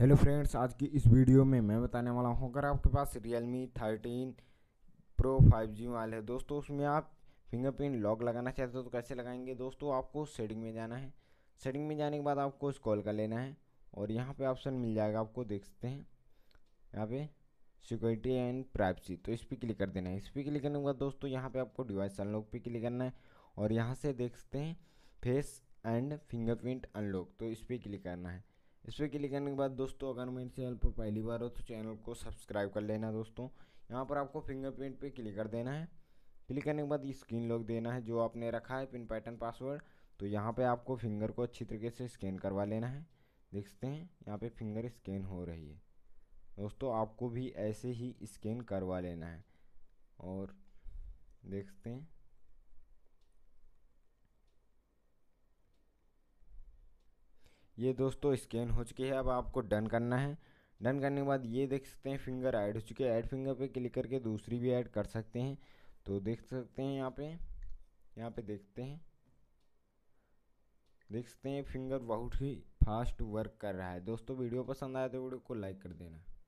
hello friends आज की इस वीडियो में मैं बताने वाला हूँ अगर आपके पास Realme thirteen Pro five G mobile है दोस्तों उसमें आप फिंगरप्रिंट लॉक लगाना चाहते हो तो कैसे लगाएंगे दोस्तों आपको सेटिंग में जाना है सेटिंग में जाने के बाद आपको इस कॉल कर लेना है और यहाँ पे ऑप्शन मिल जाएगा आपको देख सकते हैं यहाँ पे सिक्योरिटी एंड प्राइवेसी तो इस पर क्लिक कर देना है इस पर क्लिक करने के बाद दोस्तों यहाँ पर आपको डिवाइस अनलॉक पर क्लिक करना है और यहाँ से देख सकते हैं फेस एंड फिंगरप्रिंट अनलॉक तो इस पर क्लिक करना है इस पर क्लिक करने के बाद दोस्तों अगर मेरे चैनल पर पहली बार हो तो चैनल को सब्सक्राइब कर लेना दोस्तों यहाँ पर आपको फिंगरप्रिंट पे क्लिक कर देना है क्लिक करने के बाद स्क्रीन लॉक देना है जो आपने रखा है पिन पैटर्न पासवर्ड तो यहाँ पे आपको फिंगर को अच्छी तरीके से स्कैन करवा लेना है देखते हैं यहाँ पे फिंगर स्कैन हो रही है दोस्तों आपको भी ऐसे ही स्कैन करवा लेना है और देखते हैं ये दोस्तों स्कैन हो चुकी है अब आपको डन करना है डन करने के बाद ये देख सकते हैं फिंगर ऐड हो चुके हैं ऐड फिंगर पे क्लिक करके दूसरी भी ऐड कर सकते हैं तो देख सकते हैं यहाँ पे यहाँ पे देखते हैं देख सकते हैं फिंगर बहुत ही फास्ट वर्क कर रहा है दोस्तों वीडियो पसंद आया तो वीडियो को लाइक कर देना